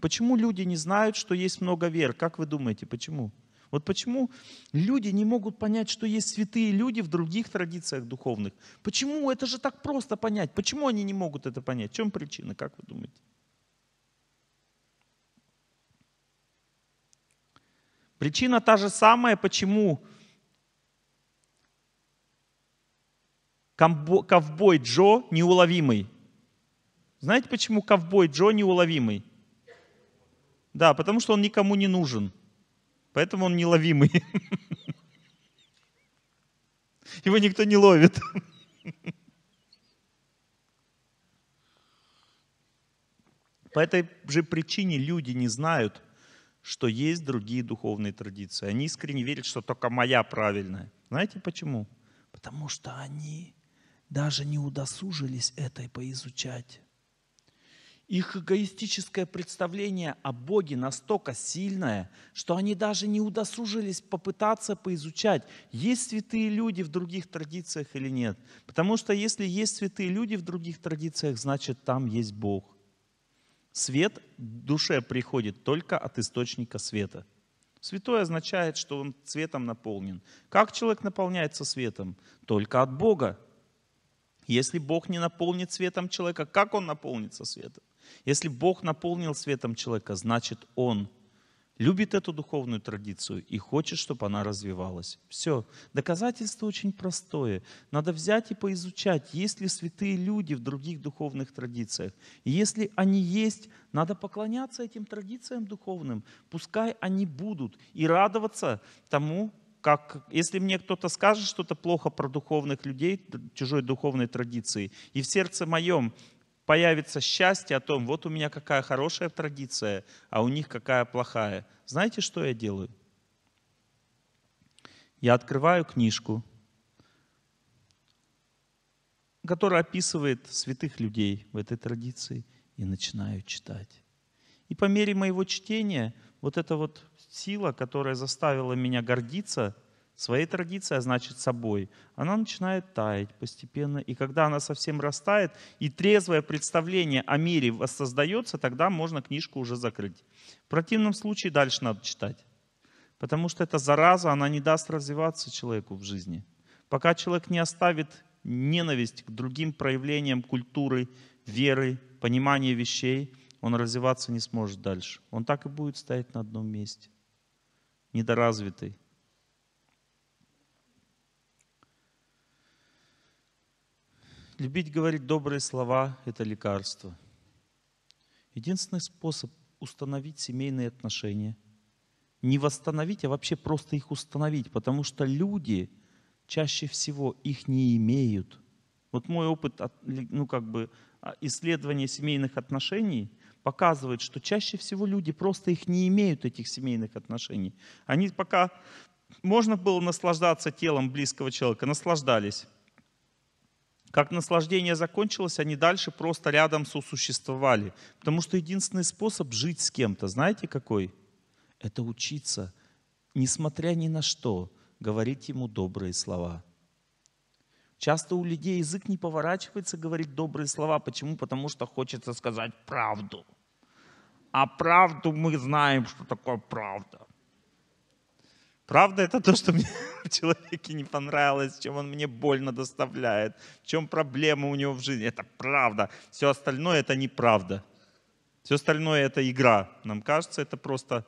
Почему люди не знают, что есть много вер? Как вы думаете, почему? Вот почему люди не могут понять, что есть святые люди в других традициях духовных? Почему это же так просто понять? Почему они не могут это понять? В чем причина, как вы думаете? Причина та же самая, почему ковбой Джо неуловимый. Знаете, почему ковбой Джо неуловимый? Да, потому что он никому не нужен. Поэтому он неловимый. Его никто не ловит. По этой же причине люди не знают, что есть другие духовные традиции. Они искренне верят, что только моя правильная. Знаете почему? Потому что они даже не удосужились этой поизучать. Их эгоистическое представление о Боге настолько сильное, что они даже не удосужились попытаться поизучать, есть святые люди в других традициях или нет. Потому что если есть святые люди в других традициях, значит там есть Бог. Свет душе приходит только от источника света. Святой означает, что он светом наполнен. Как человек наполняется светом? Только от Бога. Если Бог не наполнит светом человека, как он наполнится светом? Если Бог наполнил светом человека, значит Он любит эту духовную традицию и хочет, чтобы она развивалась. Все. Доказательство очень простое. Надо взять и поизучать, есть ли святые люди в других духовных традициях. И если они есть, надо поклоняться этим традициям духовным. Пускай они будут. И радоваться тому, как, если мне кто-то скажет что-то плохо про духовных людей, чужой духовной традиции, и в сердце моем появится счастье о том, вот у меня какая хорошая традиция, а у них какая плохая. Знаете, что я делаю? Я открываю книжку, которая описывает святых людей в этой традиции, и начинаю читать. И по мере моего чтения вот эта вот сила, которая заставила меня гордиться – своей традиции а значит собой, она начинает таять постепенно. И когда она совсем растает, и трезвое представление о мире воссоздается, тогда можно книжку уже закрыть. В противном случае дальше надо читать. Потому что эта зараза, она не даст развиваться человеку в жизни. Пока человек не оставит ненависть к другим проявлениям культуры, веры, понимания вещей, он развиваться не сможет дальше. Он так и будет стоять на одном месте, недоразвитый. Любить говорить добрые слова – это лекарство. Единственный способ установить семейные отношения – не восстановить, а вообще просто их установить, потому что люди чаще всего их не имеют. Вот мой опыт, ну как бы а, исследования семейных отношений показывает, что чаще всего люди просто их не имеют, этих семейных отношений. Они пока можно было наслаждаться телом близкого человека, наслаждались. Как наслаждение закончилось, они дальше просто рядом сосуществовали. Потому что единственный способ жить с кем-то, знаете какой? Это учиться, несмотря ни на что, говорить ему добрые слова. Часто у людей язык не поворачивается говорить добрые слова. Почему? Потому что хочется сказать правду. А правду мы знаем, что такое правда. Правда это то, что мне в человеке не понравилось, чем он мне больно доставляет, в чем проблема у него в жизни. Это правда. Все остальное это неправда. Все остальное это игра. Нам кажется, это просто,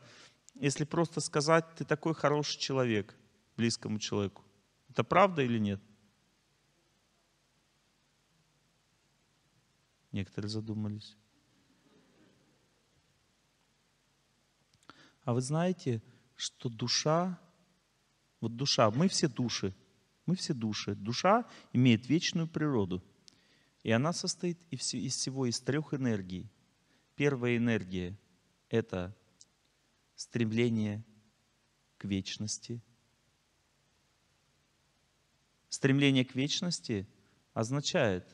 если просто сказать, ты такой хороший человек близкому человеку. Это правда или нет? Некоторые задумались. А вы знаете, что душа вот душа, мы все души, мы все души. Душа имеет вечную природу, и она состоит из всего из трех энергий. Первая энергия — это стремление к вечности. Стремление к вечности означает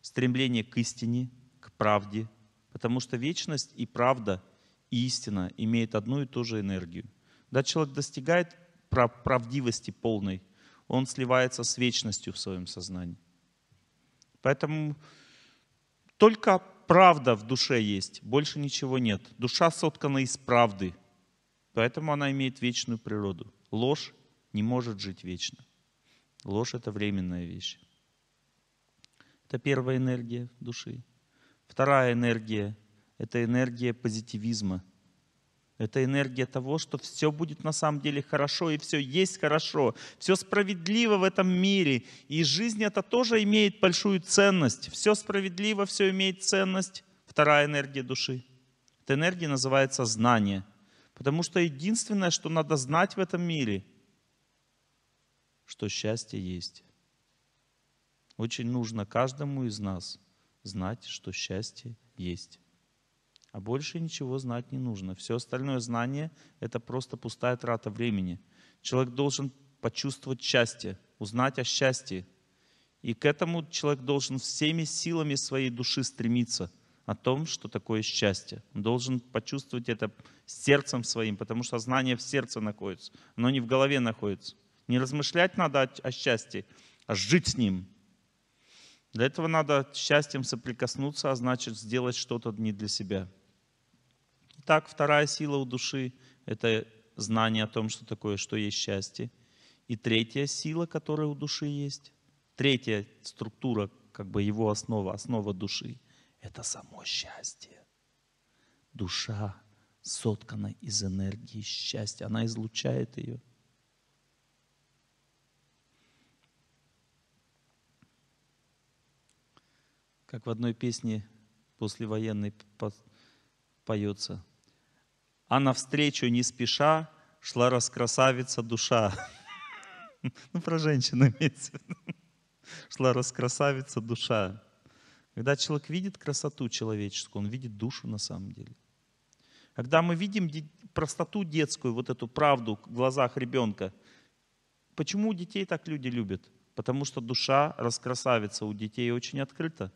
стремление к истине, к правде, потому что вечность и правда, и истина имеют одну и ту же энергию — когда человек достигает правдивости полной, он сливается с вечностью в своем сознании. Поэтому только правда в душе есть, больше ничего нет. Душа соткана из правды, поэтому она имеет вечную природу. Ложь не может жить вечно. Ложь — это временная вещь. Это первая энергия души. Вторая энергия — это энергия позитивизма — это энергия того, что все будет на самом деле хорошо, и все есть хорошо, все справедливо в этом мире. И жизнь это тоже имеет большую ценность. Все справедливо, все имеет ценность. Вторая энергия души. Эта энергия называется знание. Потому что единственное, что надо знать в этом мире, что счастье есть. Очень нужно каждому из нас знать, что счастье есть. А больше ничего знать не нужно. Все остальное знание — это просто пустая трата времени. Человек должен почувствовать счастье, узнать о счастье. И к этому человек должен всеми силами своей души стремиться о том, что такое счастье. Он должен почувствовать это сердцем своим, потому что знание в сердце находится, оно не в голове находится. Не размышлять надо о, о счастье, а жить с ним. Для этого надо счастьем соприкоснуться, а значит сделать что-то не для себя. Так, вторая сила у души — это знание о том, что такое, что есть счастье. И третья сила, которая у души есть, третья структура, как бы его основа, основа души — это само счастье. Душа соткана из энергии счастья, она излучает ее. Как в одной песне послевоенной поется — а навстречу не спеша шла раскрасавица душа. Ну, про женщину имеется в виду. Шла раскрасавица душа. Когда человек видит красоту человеческую, он видит душу на самом деле. Когда мы видим простоту детскую, вот эту правду в глазах ребенка, почему у детей так люди любят? Потому что душа раскрасавица у детей очень открыта.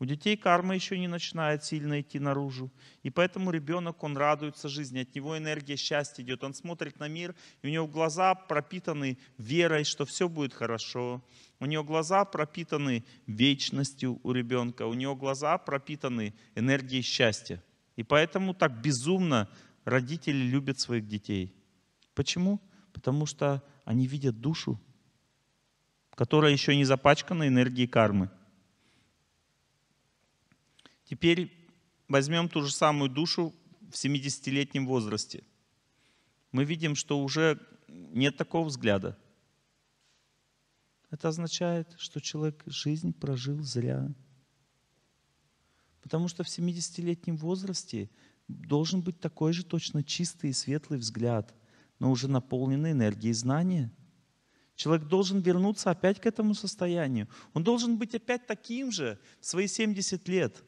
У детей карма еще не начинает сильно идти наружу. И поэтому ребенок, он радуется жизни, от него энергия счастья идет. Он смотрит на мир, и у него глаза пропитаны верой, что все будет хорошо. У него глаза пропитаны вечностью у ребенка. У него глаза пропитаны энергией счастья. И поэтому так безумно родители любят своих детей. Почему? Потому что они видят душу, которая еще не запачкана энергией кармы. Теперь возьмем ту же самую душу в 70-летнем возрасте. Мы видим, что уже нет такого взгляда. Это означает, что человек жизнь прожил зря. Потому что в 70-летнем возрасте должен быть такой же точно чистый и светлый взгляд, но уже наполненный энергией знания. Человек должен вернуться опять к этому состоянию. Он должен быть опять таким же в свои 70 лет –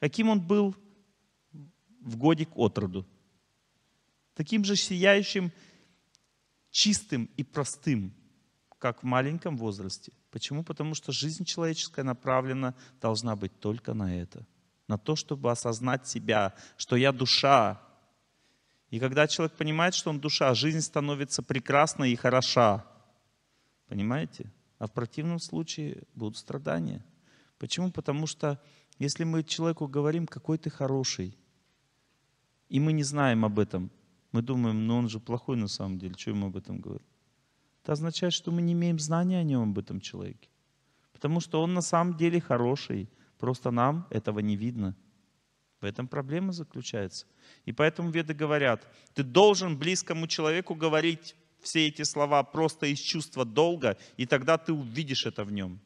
Каким он был в годик от роду? Таким же сияющим, чистым и простым, как в маленьком возрасте. Почему? Потому что жизнь человеческая направлена должна быть только на это. На то, чтобы осознать себя, что я душа. И когда человек понимает, что он душа, жизнь становится прекрасна и хороша. Понимаете? А в противном случае будут страдания. Почему? Потому что если мы человеку говорим, какой ты хороший, и мы не знаем об этом, мы думаем, ну он же плохой на самом деле, что ему об этом говорить? Это означает, что мы не имеем знания о нем, об этом человеке. Потому что он на самом деле хороший, просто нам этого не видно. В этом проблема заключается. И поэтому веды говорят, ты должен близкому человеку говорить все эти слова просто из чувства долга, и тогда ты увидишь это в нем.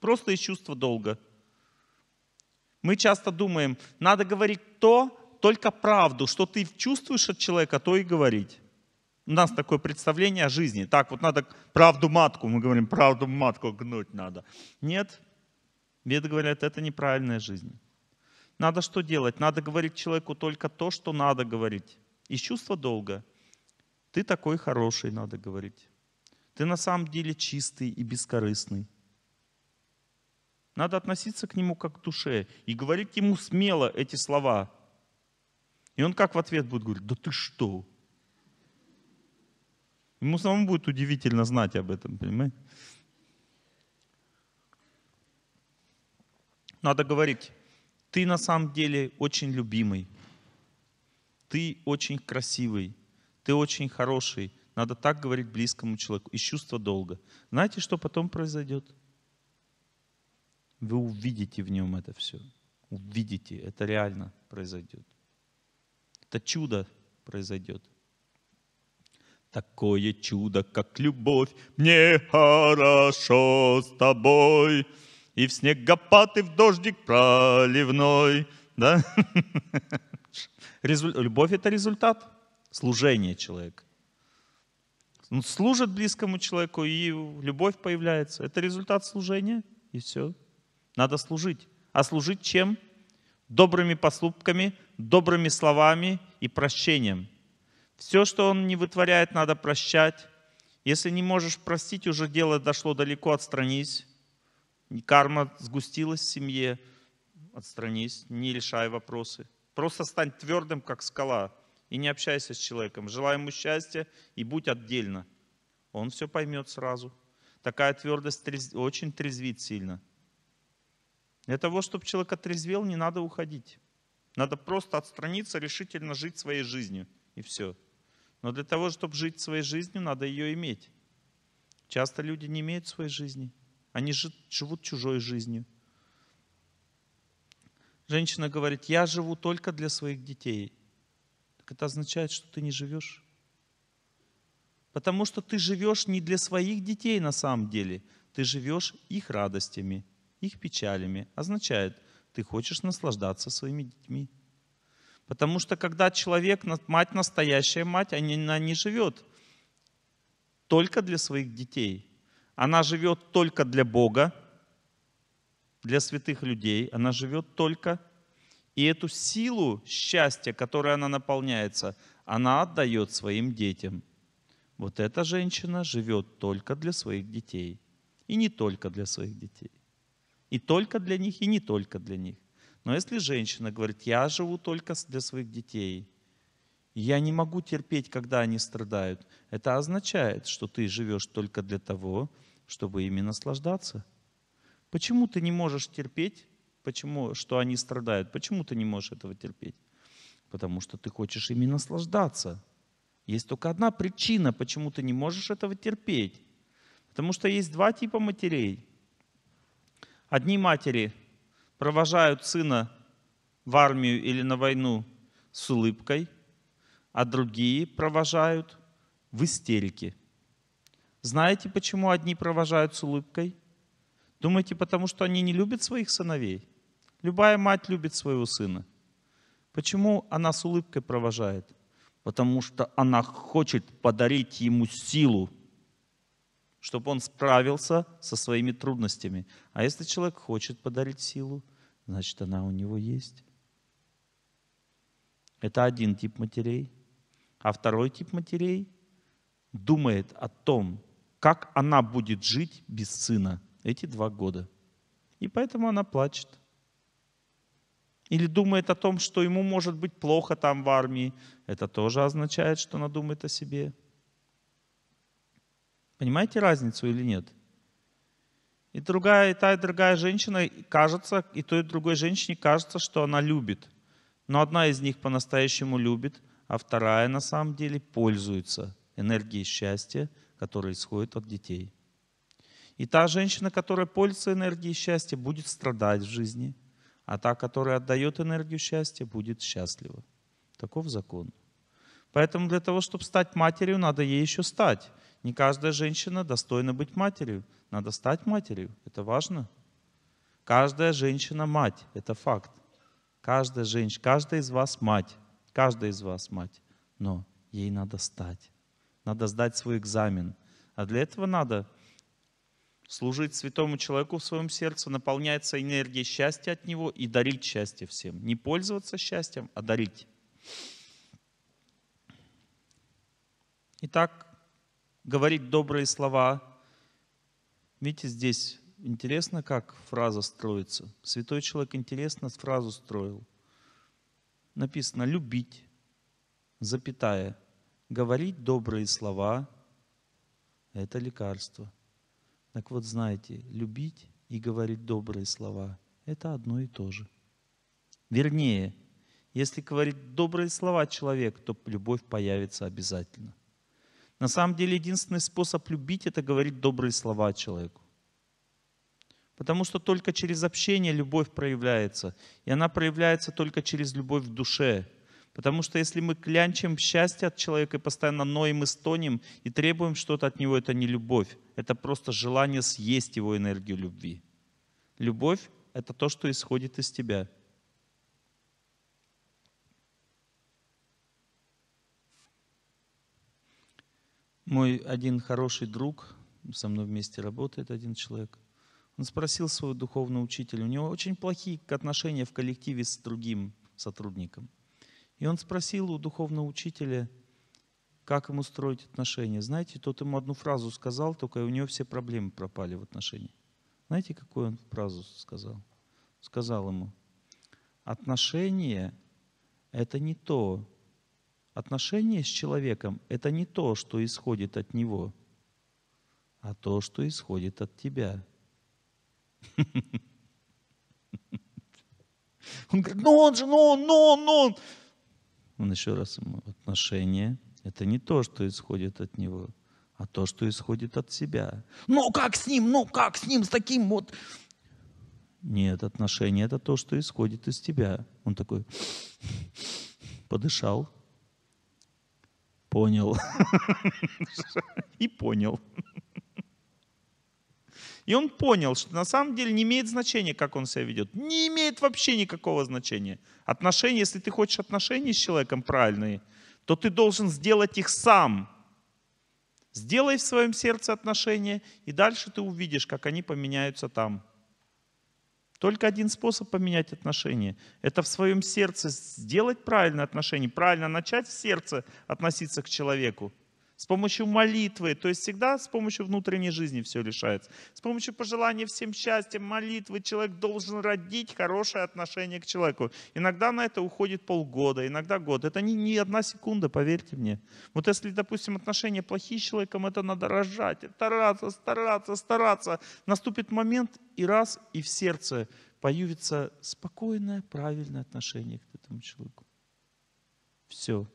Просто из чувства долга. Мы часто думаем, надо говорить то, только правду, что ты чувствуешь от человека, то и говорить. У нас такое представление о жизни. Так, вот надо правду матку, мы говорим, правду матку гнуть надо. Нет, веды говорят, это неправильная жизнь. Надо что делать? Надо говорить человеку только то, что надо говорить. И чувство долга. Ты такой хороший, надо говорить. Ты на самом деле чистый и бескорыстный. Надо относиться к нему как к душе и говорить ему смело эти слова. И он как в ответ будет говорить, да ты что? Ему самому будет удивительно знать об этом, понимаете? Надо говорить, ты на самом деле очень любимый, ты очень красивый, ты очень хороший. Надо так говорить близкому человеку из чувства долга. Знаете, что потом произойдет? Вы увидите в нем это все. Увидите, это реально произойдет. Это чудо произойдет. Такое чудо, как любовь, мне хорошо с тобой. И в снегопад, и в дождик проливной. Да? Любовь — это результат служения человека. Он служит близкому человеку, и любовь появляется. Это результат служения, и все. Надо служить. А служить чем? Добрыми поступками, добрыми словами и прощением. Все, что он не вытворяет, надо прощать. Если не можешь простить, уже дело дошло далеко, отстранись. Карма сгустилась в семье, отстранись, не решай вопросы. Просто стань твердым, как скала, и не общайся с человеком. Желай ему счастья и будь отдельно. Он все поймет сразу. Такая твердость трезв... очень трезвит сильно. Для того, чтобы человек отрезвел, не надо уходить. Надо просто отстраниться, решительно жить своей жизнью. И все. Но для того, чтобы жить своей жизнью, надо ее иметь. Часто люди не имеют своей жизни. Они живут чужой жизнью. Женщина говорит, я живу только для своих детей. Так это означает, что ты не живешь. Потому что ты живешь не для своих детей на самом деле. Ты живешь их радостями – их печалями, означает, ты хочешь наслаждаться своими детьми. Потому что когда человек, мать настоящая мать, а она не живет только для своих детей. Она живет только для Бога, для святых людей. Она живет только. И эту силу счастья, которой она наполняется, она отдает своим детям. Вот эта женщина живет только для своих детей. И не только для своих детей. И только для них, и не только для них. Но если женщина говорит, я живу только для своих детей, я не могу терпеть, когда они страдают, это означает, что ты живешь только для того, чтобы ими наслаждаться. Почему ты не можешь терпеть, почему, что они страдают? Почему ты не можешь этого терпеть? Потому что ты хочешь ими наслаждаться. Есть только одна причина, почему ты не можешь этого терпеть. Потому что есть два типа матерей – Одни матери провожают сына в армию или на войну с улыбкой, а другие провожают в истерике. Знаете, почему одни провожают с улыбкой? Думаете, потому что они не любят своих сыновей? Любая мать любит своего сына. Почему она с улыбкой провожает? Потому что она хочет подарить ему силу, чтобы он справился со своими трудностями. А если человек хочет подарить силу, значит, она у него есть. Это один тип матерей. А второй тип матерей думает о том, как она будет жить без сына эти два года. И поэтому она плачет. Или думает о том, что ему может быть плохо там в армии. Это тоже означает, что она думает о себе. Понимаете разницу или нет? И другая, и та, и другая женщина кажется, и той, и другой женщине кажется, что она любит. Но одна из них по-настоящему любит, а вторая на самом деле пользуется энергией счастья, которая исходит от детей. И та женщина, которая пользуется энергией счастья, будет страдать в жизни, а та, которая отдает энергию счастья, будет счастлива. Таков закон. Поэтому для того, чтобы стать матерью, надо ей еще стать. Не каждая женщина достойна быть матерью. Надо стать матерью. Это важно. Каждая женщина мать. Это факт. Каждая женщина, каждая из вас мать. Каждая из вас мать. Но ей надо стать. Надо сдать свой экзамен. А для этого надо служить святому человеку в своем сердце, наполняется энергией счастья от него и дарить счастье всем. Не пользоваться счастьем, а дарить. Итак, говорить добрые слова. Видите, здесь интересно, как фраза строится. Святой человек интересно фразу строил. Написано «любить», запятая, говорить добрые слова – это лекарство. Так вот, знаете, любить и говорить добрые слова – это одно и то же. Вернее, если говорить добрые слова человек, то любовь появится обязательно – на самом деле единственный способ любить – это говорить добрые слова человеку. Потому что только через общение любовь проявляется. И она проявляется только через любовь в душе. Потому что если мы клянчим счастье от человека и постоянно ноем и стонем, и требуем что-то от него, это не любовь. Это просто желание съесть его энергию любви. Любовь — это то, что исходит из тебя — Мой один хороший друг, со мной вместе работает один человек, он спросил своего духовного учителя, у него очень плохие отношения в коллективе с другим сотрудником. И он спросил у духовного учителя, как ему строить отношения. Знаете, тот ему одну фразу сказал, только у него все проблемы пропали в отношениях. Знаете, какую он фразу сказал? Сказал ему, отношения — это не то, Отношение с человеком – это не то, что исходит от него, а то, что исходит от тебя. Он говорит, ну он же, ну он, ну он, ну он. Он еще раз "Отношение это не то, что исходит от него, а то, что исходит от себя. Ну как с ним, ну как с ним, с таким вот. Нет, отношения – это то, что исходит из тебя. Он такой подышал, понял. И понял. И он понял, что на самом деле не имеет значения, как он себя ведет. Не имеет вообще никакого значения. Отношения, если ты хочешь отношения с человеком правильные, то ты должен сделать их сам. Сделай в своем сердце отношения, и дальше ты увидишь, как они поменяются там. Только один способ поменять отношения – это в своем сердце сделать правильное отношение, правильно начать в сердце относиться к человеку – с помощью молитвы, то есть всегда с помощью внутренней жизни все решается. С помощью пожелания всем счастья, молитвы человек должен родить хорошее отношение к человеку. Иногда на это уходит полгода, иногда год. Это не, не одна секунда, поверьте мне. Вот если, допустим, отношения плохие с человеком, это надо рожать, стараться, стараться, стараться. Наступит момент, и раз, и в сердце появится спокойное, правильное отношение к этому человеку. Все.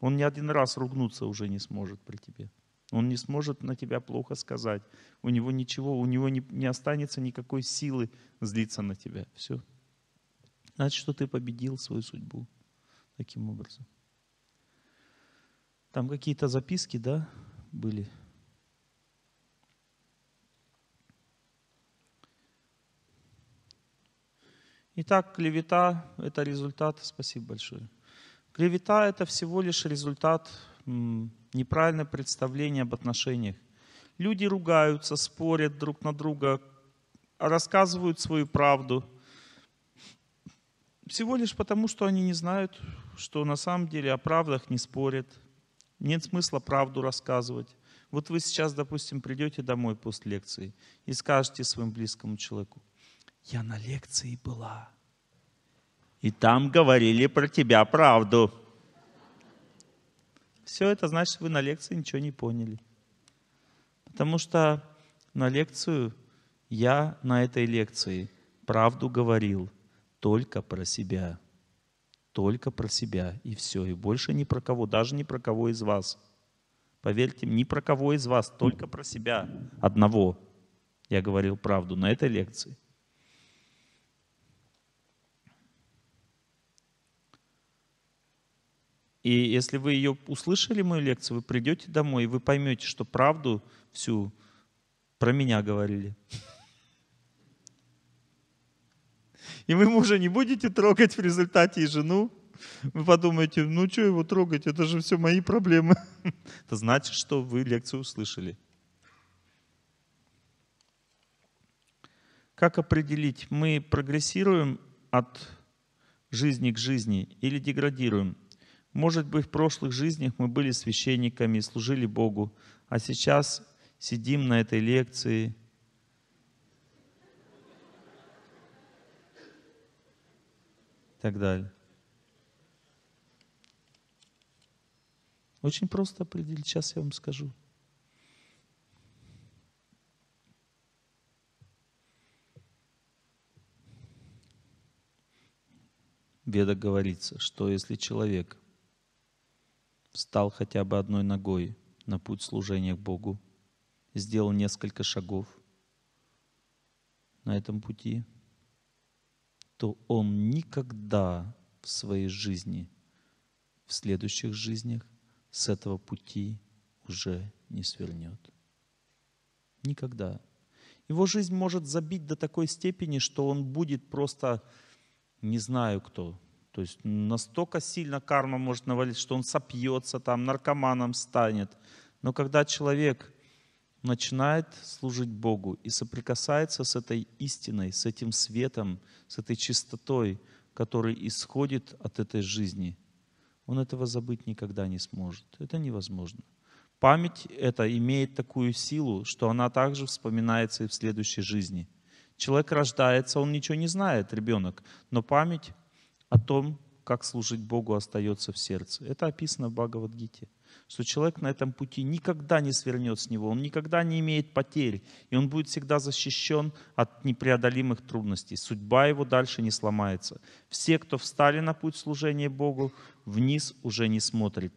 Он ни один раз ругнуться уже не сможет при тебе. Он не сможет на тебя плохо сказать. У него ничего, у него не, не останется никакой силы злиться на тебя. Все. Значит, что ты победил свою судьбу таким образом. Там какие-то записки, да, были? Итак, клевета – это результат. Спасибо большое. Клевета — это всего лишь результат неправильного представления об отношениях. Люди ругаются, спорят друг на друга, рассказывают свою правду. Всего лишь потому, что они не знают, что на самом деле о правдах не спорят. Нет смысла правду рассказывать. Вот вы сейчас, допустим, придете домой после лекции и скажете своему близкому человеку, я на лекции была и там говорили про тебя правду. Все это значит, вы на лекции ничего не поняли. Потому что на лекцию я на этой лекции правду говорил только про себя. Только про себя и все. И больше ни про кого, даже ни про кого из вас. Поверьте, ни про кого из вас, только про себя одного. Я говорил правду на этой лекции. И если вы ее услышали, мою лекцию, вы придете домой, и вы поймете, что правду всю про меня говорили. И вы мужа не будете трогать в результате и жену. Вы подумаете, ну что его трогать, это же все мои проблемы. Это значит, что вы лекцию услышали. Как определить, мы прогрессируем от жизни к жизни или деградируем? Может быть, в прошлых жизнях мы были священниками и служили Богу, а сейчас сидим на этой лекции. И так далее. Очень просто определить, сейчас я вам скажу. Веда говорится, что если человек – встал хотя бы одной ногой на путь служения к Богу, сделал несколько шагов на этом пути, то он никогда в своей жизни, в следующих жизнях с этого пути уже не свернет. Никогда. Его жизнь может забить до такой степени, что он будет просто не знаю кто, то есть настолько сильно карма может навалить, что он сопьется, там, наркоманом станет. Но когда человек начинает служить Богу и соприкасается с этой истиной, с этим светом, с этой чистотой, который исходит от этой жизни, он этого забыть никогда не сможет. Это невозможно. Память это имеет такую силу, что она также вспоминается и в следующей жизни. Человек рождается, он ничего не знает, ребенок, но память о том, как служить Богу остается в сердце. Это описано в Бхагавадгите, что человек на этом пути никогда не свернет с него, он никогда не имеет потерь, и он будет всегда защищен от непреодолимых трудностей. Судьба его дальше не сломается. Все, кто встали на путь служения Богу, вниз уже не смотрят.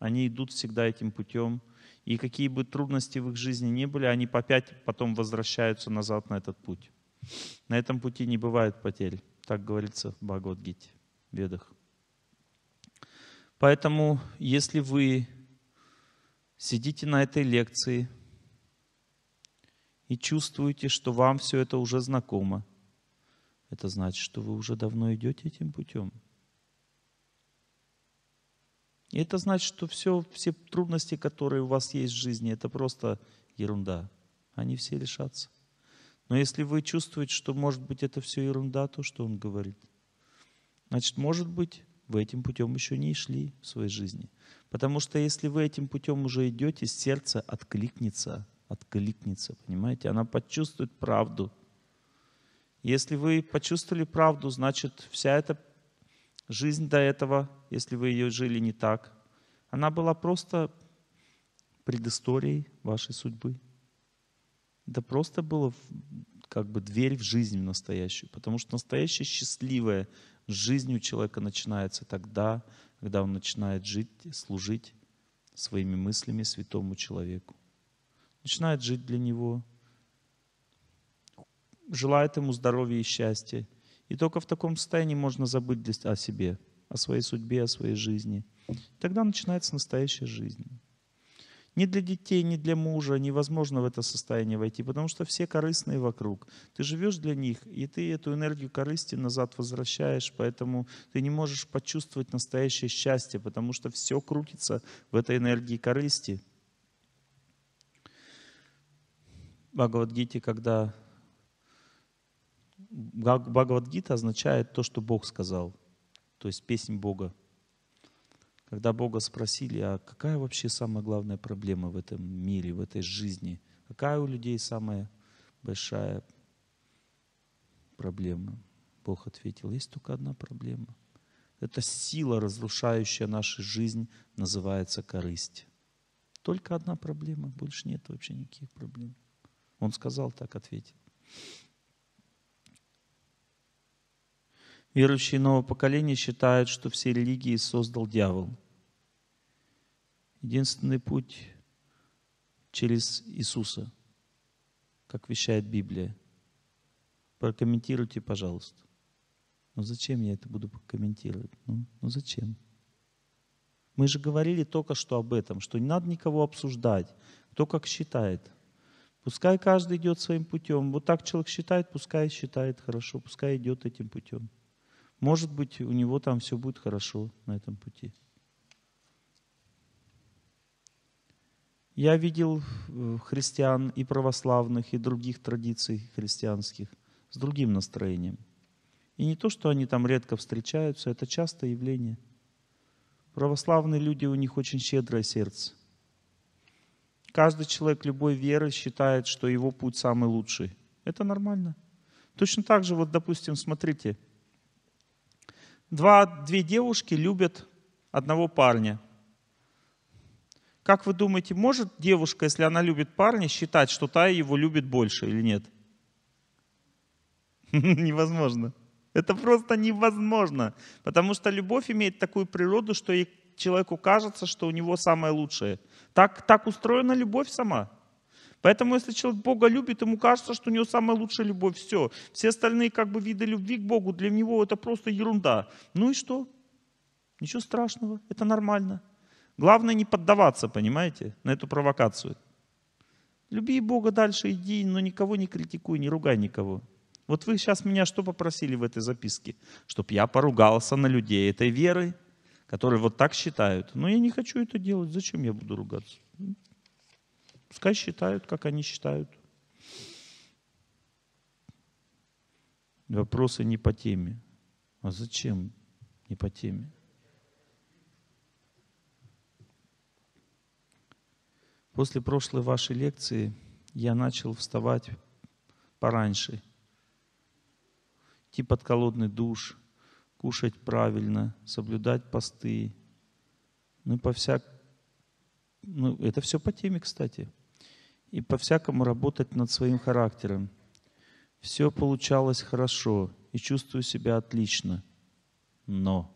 Они идут всегда этим путем, и какие бы трудности в их жизни ни были, они опять потом возвращаются назад на этот путь. На этом пути не бывает потерь. Так говорится в Бхагавадгите, в Ведах. Поэтому, если вы сидите на этой лекции и чувствуете, что вам все это уже знакомо, это значит, что вы уже давно идете этим путем. И это значит, что все, все трудности, которые у вас есть в жизни, это просто ерунда. Они все решатся. Но если вы чувствуете, что, может быть, это все ерунда, то, что он говорит, значит, может быть, вы этим путем еще не шли в своей жизни. Потому что если вы этим путем уже идете, сердце откликнется, откликнется, понимаете? Она почувствует правду. Если вы почувствовали правду, значит, вся эта жизнь до этого, если вы ее жили не так, она была просто предысторией вашей судьбы. Да просто было как бы дверь в жизнь настоящую, потому что настоящая счастливая жизнь у человека начинается тогда, когда он начинает жить, служить своими мыслями святому человеку. Начинает жить для него, желает ему здоровья и счастья. И только в таком состоянии можно забыть о себе, о своей судьбе, о своей жизни. тогда начинается настоящая жизнь. Ни для детей, ни для мужа невозможно в это состояние войти, потому что все корыстные вокруг. Ты живешь для них, и ты эту энергию корысти назад возвращаешь, поэтому ты не можешь почувствовать настоящее счастье, потому что все крутится в этой энергии корысти. Бхагавадгите, когда... Бхагавадгита означает то, что Бог сказал, то есть песнь Бога когда Бога спросили, а какая вообще самая главная проблема в этом мире, в этой жизни? Какая у людей самая большая проблема? Бог ответил, есть только одна проблема. это сила, разрушающая нашу жизнь, называется корысть. Только одна проблема, больше нет вообще никаких проблем. Он сказал так, ответил. Верующие нового поколения считают, что все религии создал дьявол. Единственный путь через Иисуса, как вещает Библия. Прокомментируйте, пожалуйста. Но ну, зачем я это буду комментировать? Ну, ну зачем? Мы же говорили только что об этом, что не надо никого обсуждать, кто как считает. Пускай каждый идет своим путем. Вот так человек считает, пускай считает хорошо, пускай идет этим путем. Может быть, у него там все будет хорошо на этом пути. Я видел э, христиан и православных, и других традиций христианских с другим настроением. И не то, что они там редко встречаются, это частое явление. Православные люди, у них очень щедрое сердце. Каждый человек любой веры считает, что его путь самый лучший. Это нормально. Точно так же, вот, допустим, смотрите, два, две девушки любят одного парня – как вы думаете, может девушка, если она любит парня, считать, что та его любит больше или нет? Невозможно. Это просто невозможно. Потому что любовь имеет такую природу, что ей, человеку кажется, что у него самое лучшее. Так, так устроена любовь сама. Поэтому, если человек Бога любит, ему кажется, что у него самая лучшая любовь. Все. Все остальные как бы виды любви к Богу для него это просто ерунда. Ну и что? Ничего страшного. Это нормально. Главное не поддаваться, понимаете, на эту провокацию. Люби Бога дальше, иди, но никого не критикуй, не ругай никого. Вот вы сейчас меня что попросили в этой записке? Чтоб я поругался на людей этой веры, которые вот так считают. Но я не хочу это делать, зачем я буду ругаться? Пускай считают, как они считают. Вопросы не по теме. А зачем не по теме? После прошлой вашей лекции я начал вставать пораньше. Идти под холодный душ, кушать правильно, соблюдать посты. Ну, по всяк... ну, это все по теме, кстати. И по-всякому работать над своим характером. Все получалось хорошо и чувствую себя отлично. Но.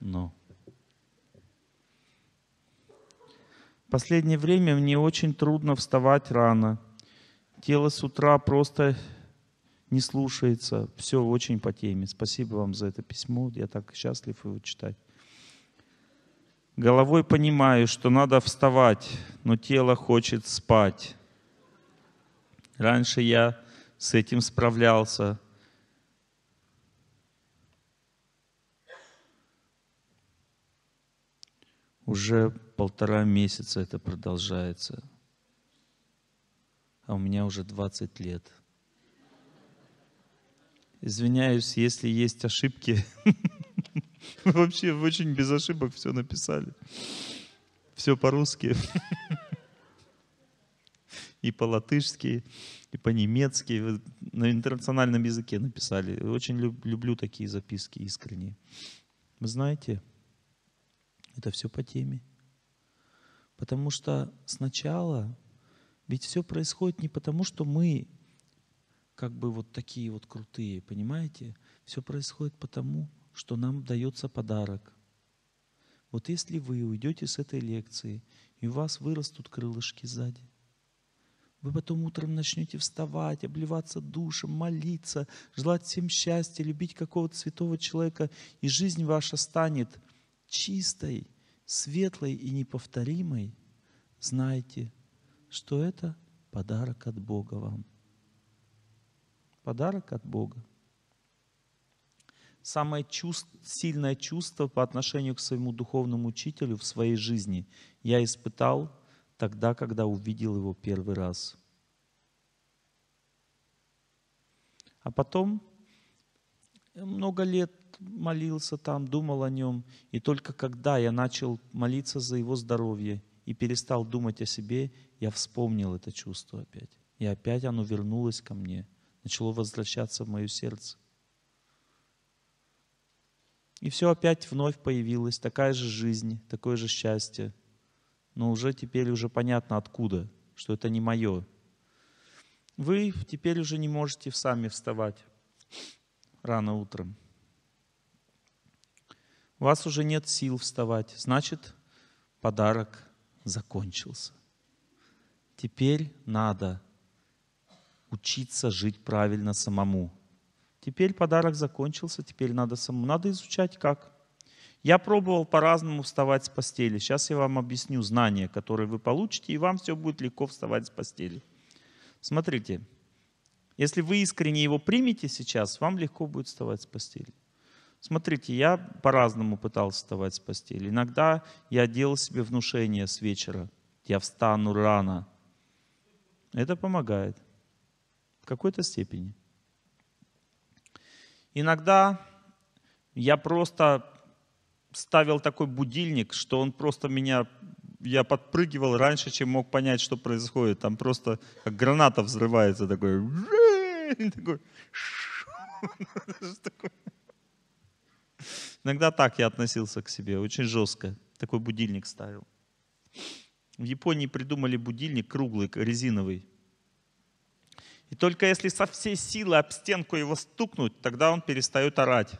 Но. последнее время мне очень трудно вставать рано. Тело с утра просто не слушается. Все очень по теме. Спасибо вам за это письмо. Я так счастлив его читать. Головой понимаю, что надо вставать, но тело хочет спать. Раньше я с этим справлялся. Уже полтора месяца это продолжается. А у меня уже 20 лет. Извиняюсь, если есть ошибки. Вы вообще очень без ошибок все написали. Все по-русски. И по-латышски, и по-немецки. на интернациональном языке написали. Очень люблю такие записки искренние. Вы знаете, это все по теме. Потому что сначала ведь все происходит не потому, что мы как бы вот такие вот крутые, понимаете? Все происходит потому, что нам дается подарок. Вот если вы уйдете с этой лекции, и у вас вырастут крылышки сзади, вы потом утром начнете вставать, обливаться душем, молиться, желать всем счастья, любить какого-то святого человека, и жизнь ваша станет чистой – светлой и неповторимой, знайте, что это подарок от Бога вам. Подарок от Бога. Самое чувств, сильное чувство по отношению к своему духовному учителю в своей жизни я испытал тогда, когда увидел его первый раз. А потом много лет молился там, думал о нем. И только когда я начал молиться за его здоровье и перестал думать о себе, я вспомнил это чувство опять. И опять оно вернулось ко мне, начало возвращаться в мое сердце. И все опять вновь появилось, такая же жизнь, такое же счастье. Но уже теперь уже понятно откуда, что это не мое. Вы теперь уже не можете сами вставать рано утром у вас уже нет сил вставать, значит, подарок закончился. Теперь надо учиться жить правильно самому. Теперь подарок закончился, теперь надо самому. Надо изучать как. Я пробовал по-разному вставать с постели. Сейчас я вам объясню знания, которые вы получите, и вам все будет легко вставать с постели. Смотрите, если вы искренне его примете сейчас, вам легко будет вставать с постели. Смотрите, я по-разному пытался вставать с постели. Иногда я делал себе внушение с вечера. Я встану рано. Это помогает. В какой-то степени. Иногда я просто ставил такой будильник, что он просто меня... Я подпрыгивал раньше, чем мог понять, что происходит. Там просто как граната взрывается такой. такой. Иногда так я относился к себе, очень жестко. Такой будильник ставил. В Японии придумали будильник круглый, резиновый. И только если со всей силы об стенку его стукнуть, тогда он перестает орать.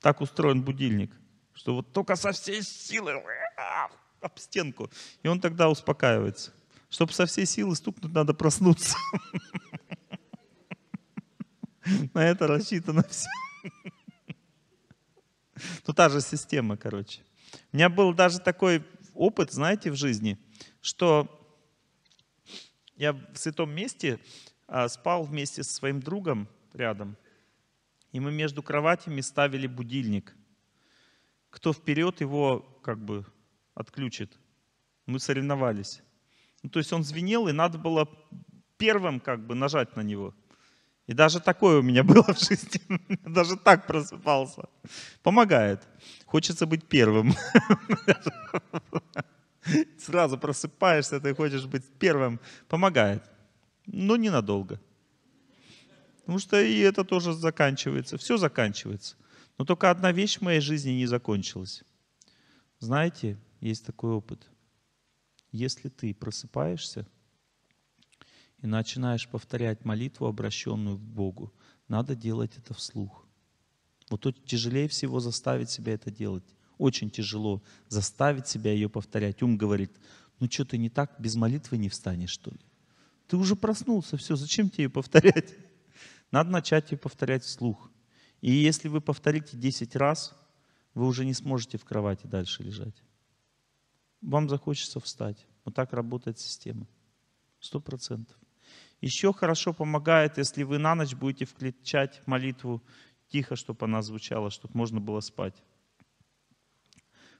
Так устроен будильник, что вот только со всей силы об стенку, и он тогда успокаивается. Чтобы со всей силы стукнуть, надо проснуться. На это рассчитано все. Ну, та же система, короче. У меня был даже такой опыт, знаете, в жизни, что я в святом месте а, спал вместе со своим другом рядом, и мы между кроватями ставили будильник. Кто вперед его как бы отключит. Мы соревновались. Ну, то есть он звенел, и надо было первым как бы нажать на него. И даже такое у меня было в жизни. Даже так просыпался. Помогает. Хочется быть первым. Сразу просыпаешься, ты хочешь быть первым. Помогает. Но ненадолго. Потому что и это тоже заканчивается. Все заканчивается. Но только одна вещь в моей жизни не закончилась. Знаете, есть такой опыт. Если ты просыпаешься, и начинаешь повторять молитву, обращенную к Богу, надо делать это вслух. Вот тут тяжелее всего заставить себя это делать. Очень тяжело заставить себя ее повторять. Ум говорит, ну что ты не так, без молитвы не встанешь, что ли? Ты уже проснулся, все, зачем тебе ее повторять? Надо начать ее повторять вслух. И если вы повторите 10 раз, вы уже не сможете в кровати дальше лежать. Вам захочется встать. Вот так работает система. Сто процентов. Еще хорошо помогает, если вы на ночь будете включать молитву тихо, чтобы она звучала, чтобы можно было спать.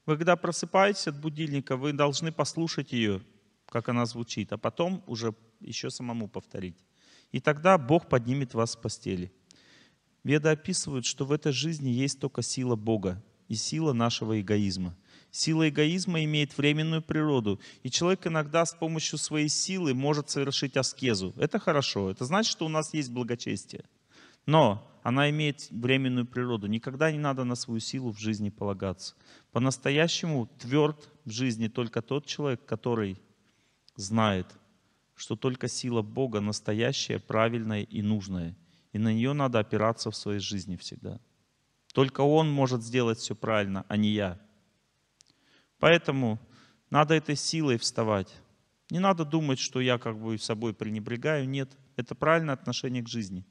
Вы когда просыпаетесь от будильника, вы должны послушать ее, как она звучит, а потом уже еще самому повторить. И тогда Бог поднимет вас с постели. Веды описывают, что в этой жизни есть только сила Бога и сила нашего эгоизма. Сила эгоизма имеет временную природу, и человек иногда с помощью своей силы может совершить аскезу. Это хорошо, это значит, что у нас есть благочестие. Но она имеет временную природу. Никогда не надо на свою силу в жизни полагаться. По-настоящему тверд в жизни только тот человек, который знает, что только сила Бога настоящая, правильная и нужная. И на нее надо опираться в своей жизни всегда. Только Он может сделать все правильно, а не я. Поэтому надо этой силой вставать. Не надо думать, что я как бы собой пренебрегаю. Нет, это правильное отношение к жизни.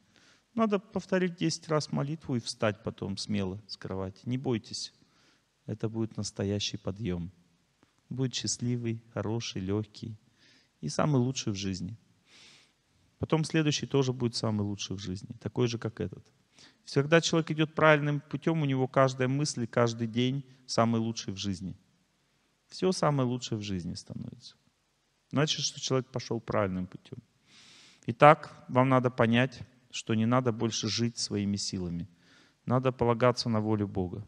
Надо повторить 10 раз молитву и встать потом смело с кровати. Не бойтесь. Это будет настоящий подъем. Будет счастливый, хороший, легкий и самый лучший в жизни. Потом следующий тоже будет самый лучший в жизни, такой же, как этот. Всегда человек идет правильным путем, у него каждая мысль, каждый день самый лучший в жизни – все самое лучшее в жизни становится. Значит, что человек пошел правильным путем. Итак, вам надо понять, что не надо больше жить своими силами. Надо полагаться на волю Бога.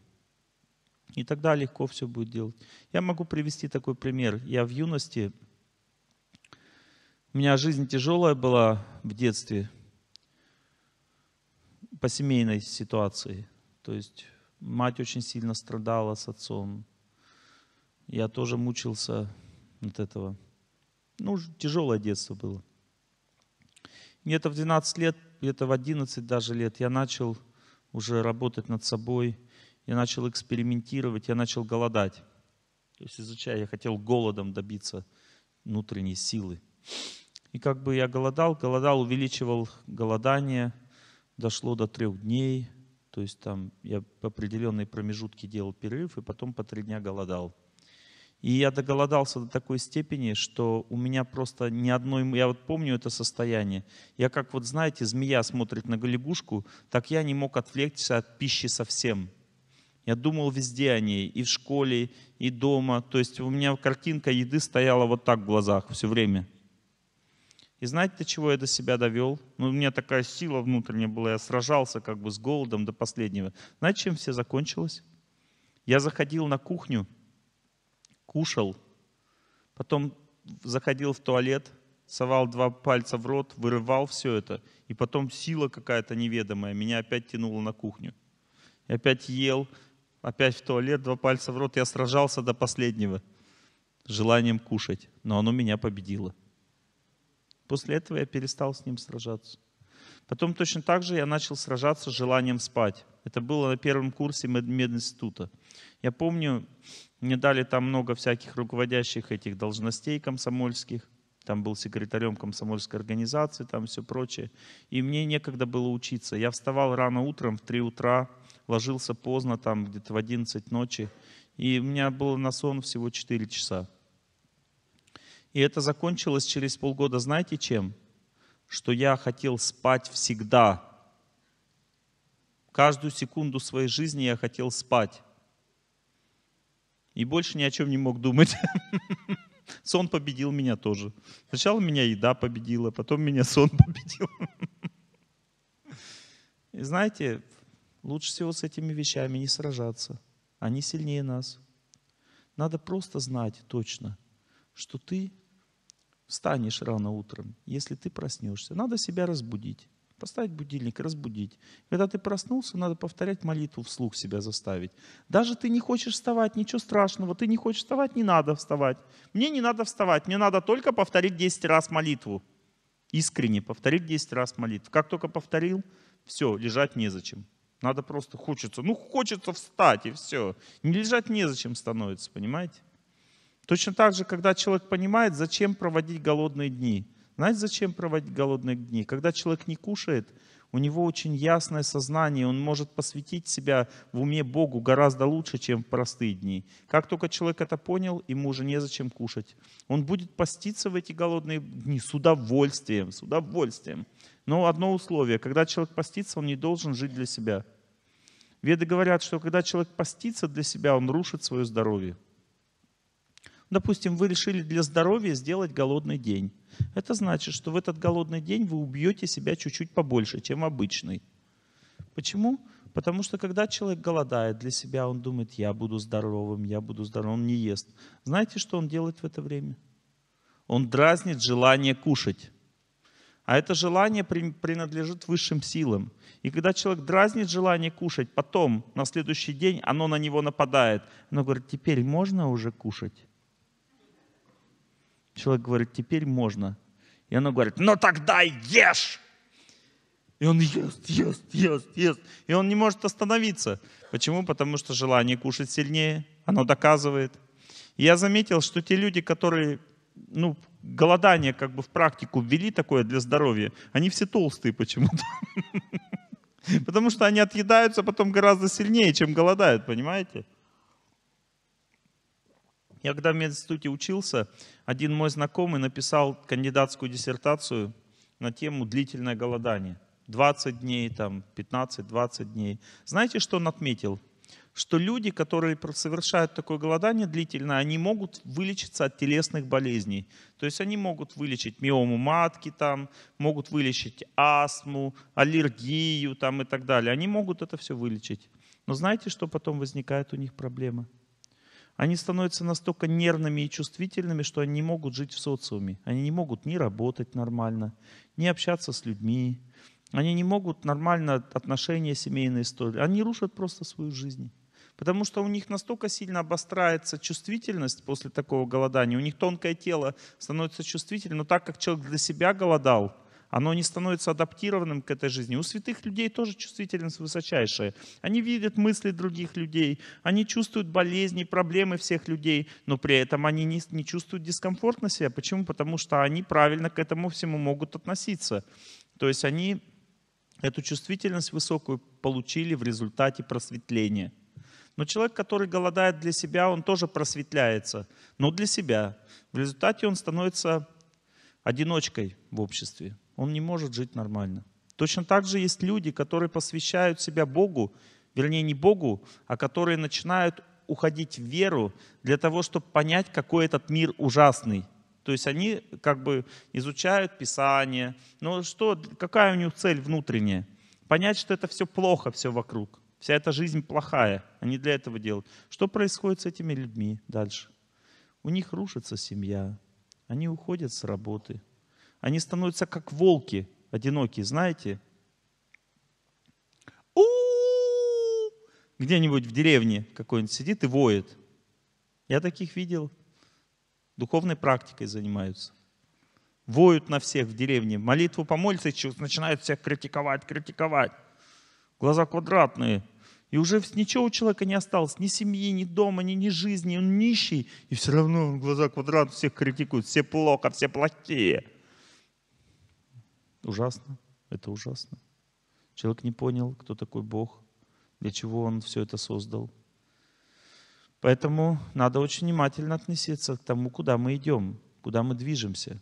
И тогда легко все будет делать. Я могу привести такой пример. Я в юности, у меня жизнь тяжелая была в детстве по семейной ситуации. То есть мать очень сильно страдала с отцом. Я тоже мучился от этого. Ну, тяжелое детство было. Где-то в 12 лет, где-то в 11 даже лет я начал уже работать над собой, я начал экспериментировать, я начал голодать. То есть изучая, я хотел голодом добиться внутренней силы. И как бы я голодал, голодал, увеличивал голодание, дошло до трех дней, то есть там я определенные промежутки делал перерыв и потом по три дня голодал. И я доголодался до такой степени, что у меня просто ни одной... Я вот помню это состояние. Я как вот, знаете, змея смотрит на лягушку, так я не мог отвлечься от пищи совсем. Я думал везде о ней, и в школе, и дома. То есть у меня картинка еды стояла вот так в глазах все время. И знаете, до чего я до себя довел? Ну, у меня такая сила внутренняя была, я сражался как бы с голодом до последнего. Знаете, чем все закончилось? Я заходил на кухню, кушал, потом заходил в туалет, совал два пальца в рот, вырывал все это, и потом сила какая-то неведомая меня опять тянула на кухню. И опять ел, опять в туалет, два пальца в рот. Я сражался до последнего желанием кушать, но оно меня победило. После этого я перестал с ним сражаться. Потом точно так же я начал сражаться с желанием спать. Это было на первом курсе мединститута. Я помню, мне дали там много всяких руководящих этих должностей комсомольских. Там был секретарем комсомольской организации, там все прочее. И мне некогда было учиться. Я вставал рано утром в 3 утра, ложился поздно, там где-то в 11 ночи. И у меня было на сон всего 4 часа. И это закончилось через полгода, знаете чем? что я хотел спать всегда. Каждую секунду своей жизни я хотел спать. И больше ни о чем не мог думать. Сон победил меня тоже. Сначала меня еда победила, потом меня сон победил. И знаете, лучше всего с этими вещами не сражаться. Они сильнее нас. Надо просто знать точно, что ты встанешь рано утром, если ты проснешься. Надо себя разбудить. Поставить будильник, разбудить. Когда ты проснулся, надо повторять молитву вслух себя заставить. Даже ты не хочешь вставать, ничего страшного. Ты не хочешь вставать, не надо вставать. Мне не надо вставать, мне надо только повторить 10 раз молитву. Искренне повторить 10 раз молитву. Как только повторил, все, лежать незачем. Надо просто хочется, ну хочется встать и все. Не лежать незачем становится, понимаете? Точно так же, когда человек понимает, зачем проводить голодные дни. Знаете, зачем проводить голодные дни? Когда человек не кушает, у него очень ясное сознание, он может посвятить себя в уме Богу гораздо лучше, чем в простые дни. Как только человек это понял, ему уже незачем кушать. Он будет поститься в эти голодные дни с удовольствием, с удовольствием. Но одно условие, когда человек постится, он не должен жить для себя. Веды говорят, что когда человек постится для себя, он рушит свое здоровье. Допустим, вы решили для здоровья сделать голодный день. Это значит, что в этот голодный день вы убьете себя чуть-чуть побольше, чем обычный. Почему? Потому что когда человек голодает для себя, он думает, я буду здоровым, я буду здоровым, он не ест. Знаете, что он делает в это время? Он дразнит желание кушать. А это желание принадлежит высшим силам. И когда человек дразнит желание кушать, потом, на следующий день, оно на него нападает. Оно говорит, теперь можно уже кушать? Человек говорит, теперь можно. И она говорит, ну тогда ешь! И он ест, ест, ест, ест. И он не может остановиться. Почему? Потому что желание кушать сильнее. Оно доказывает. И я заметил, что те люди, которые ну, голодание как бы в практику ввели такое для здоровья, они все толстые почему-то. Потому что они отъедаются потом гораздо сильнее, чем голодают, понимаете? Я когда в мединституте учился, один мой знакомый написал кандидатскую диссертацию на тему «Длительное голодание». 20 дней, там, 15-20 дней. Знаете, что он отметил? Что люди, которые совершают такое голодание длительное, они могут вылечиться от телесных болезней. То есть они могут вылечить миому матки, там, могут вылечить астму, аллергию там, и так далее. Они могут это все вылечить. Но знаете, что потом возникает у них проблема? – они становятся настолько нервными и чувствительными, что они не могут жить в социуме. Они не могут ни работать нормально, ни общаться с людьми. Они не могут нормально отношения семейные строить. Они рушат просто свою жизнь. Потому что у них настолько сильно обостряется чувствительность после такого голодания. У них тонкое тело становится чувствительным. Но так как человек для себя голодал, оно не становится адаптированным к этой жизни. У святых людей тоже чувствительность высочайшая. Они видят мысли других людей, они чувствуют болезни, проблемы всех людей, но при этом они не, не чувствуют дискомфортно себя. Почему? Потому что они правильно к этому всему могут относиться. То есть они эту чувствительность высокую получили в результате просветления. Но человек, который голодает для себя, он тоже просветляется, но для себя. В результате он становится одиночкой в обществе он не может жить нормально. Точно так же есть люди, которые посвящают себя Богу, вернее не Богу, а которые начинают уходить в веру для того, чтобы понять, какой этот мир ужасный. То есть они как бы изучают Писание. Но ну что, какая у них цель внутренняя? Понять, что это все плохо, все вокруг. Вся эта жизнь плохая. Они для этого делают. Что происходит с этими людьми дальше? У них рушится семья. Они уходят с работы. Они становятся как волки одинокие, знаете? Где-нибудь в деревне какой-нибудь сидит и воет. Я таких видел. Духовной практикой занимаются. Воют на всех в деревне. Молитву помолятся и начинают всех критиковать, критиковать. Глаза квадратные. И уже ничего у человека не осталось, ни семьи, ни дома, ни, ни жизни, он нищий, и все равно глаза квадратные всех критикуют, все плохо, все плохие. Ужасно. Это ужасно. Человек не понял, кто такой Бог, для чего он все это создал. Поэтому надо очень внимательно относиться к тому, куда мы идем, куда мы движемся.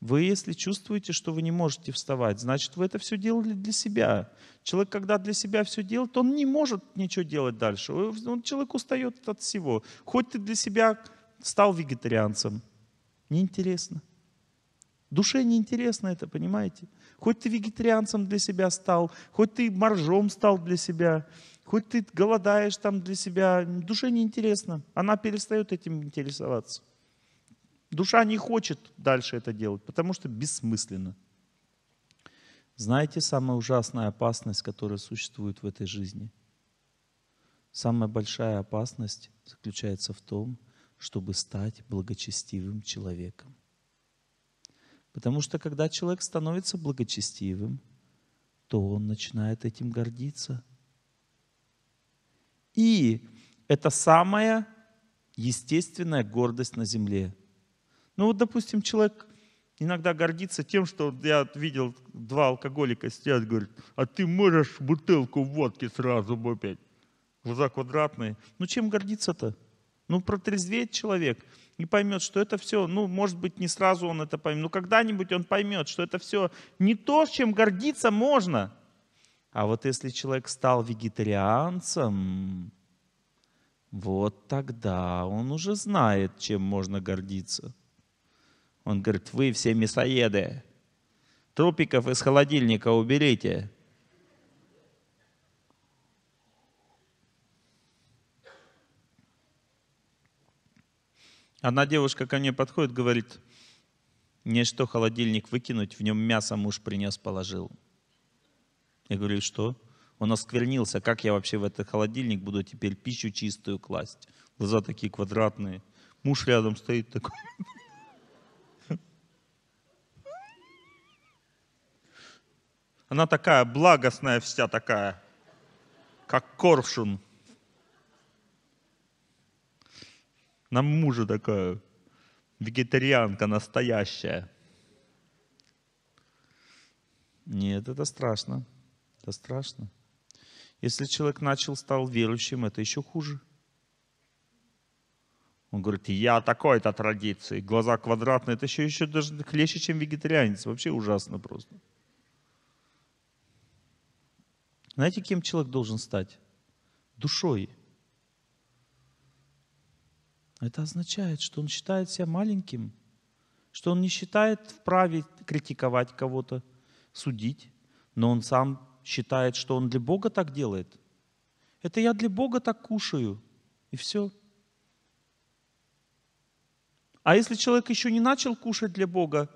Вы, если чувствуете, что вы не можете вставать, значит, вы это все делали для себя. Человек, когда для себя все делает, он не может ничего делать дальше. Он, человек устает от всего. Хоть ты для себя стал вегетарианцем. Неинтересно. Душе неинтересно это, понимаете? Хоть ты вегетарианцем для себя стал, хоть ты моржом стал для себя, хоть ты голодаешь там для себя, душе неинтересно. Она перестает этим интересоваться. Душа не хочет дальше это делать, потому что бессмысленно. Знаете, самая ужасная опасность, которая существует в этой жизни? Самая большая опасность заключается в том, чтобы стать благочестивым человеком. Потому что когда человек становится благочестивым, то он начинает этим гордиться. И это самая естественная гордость на земле. Ну вот, допустим, человек иногда гордится тем, что я видел два алкоголика сидят, говорит, а ты можешь бутылку водки сразу выпить? Глаза квадратные. Ну чем гордиться-то? Ну протрезветь человек – и поймет, что это все, ну, может быть, не сразу он это поймет, но когда-нибудь он поймет, что это все не то, чем гордиться можно. А вот если человек стал вегетарианцем, вот тогда он уже знает, чем можно гордиться. Он говорит, вы все мясоеды, трупиков из холодильника уберите. Одна девушка ко мне подходит, говорит, мне что, холодильник выкинуть, в нем мясо муж принес, положил. Я говорю, что? Он осквернился, как я вообще в этот холодильник буду теперь пищу чистую класть? Глаза такие квадратные. Муж рядом стоит такой. Она такая благостная вся такая, как коршун. Нам мужу такая вегетарианка настоящая. Нет, это страшно. Это страшно. Если человек начал, стал верующим, это еще хуже. Он говорит, я такой-то традиции, глаза квадратные, это еще, еще даже хлеще, чем вегетарианец. Вообще ужасно просто. Знаете, кем человек должен стать? Душой. Это означает, что он считает себя маленьким, что он не считает вправе критиковать кого-то, судить, но он сам считает, что он для Бога так делает. Это я для Бога так кушаю, и все. А если человек еще не начал кушать для Бога,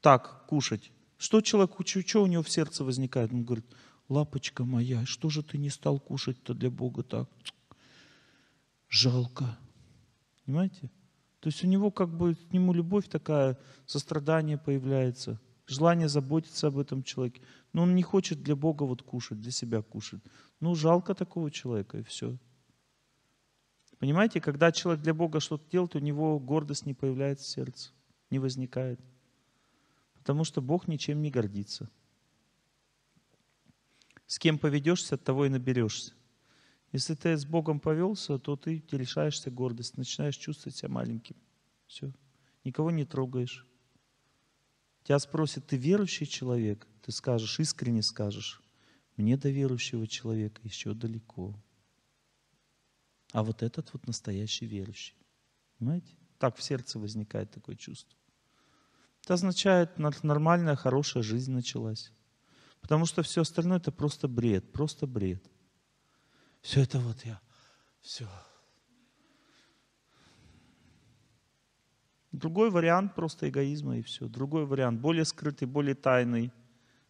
так кушать, что человеку, что у него в сердце возникает? Он говорит, лапочка моя, что же ты не стал кушать-то для Бога так? жалко. Понимаете? То есть у него как бы к нему любовь такая, сострадание появляется, желание заботиться об этом человеке. Но он не хочет для Бога вот кушать, для себя кушать. Ну, жалко такого человека, и все. Понимаете, когда человек для Бога что-то делает, у него гордость не появляется в сердце, не возникает. Потому что Бог ничем не гордится. С кем поведешься, от того и наберешься. Если ты с Богом повелся, то ты лишаешься гордости, начинаешь чувствовать себя маленьким. Все. Никого не трогаешь. Тебя спросят, ты верующий человек? Ты скажешь, искренне скажешь, мне до верующего человека еще далеко. А вот этот вот настоящий верующий. Понимаете? Так в сердце возникает такое чувство. Это означает, нормальная, хорошая жизнь началась. Потому что все остальное это просто бред, просто бред. Все это вот я. Все. Другой вариант просто эгоизма и все. Другой вариант, более скрытый, более тайный,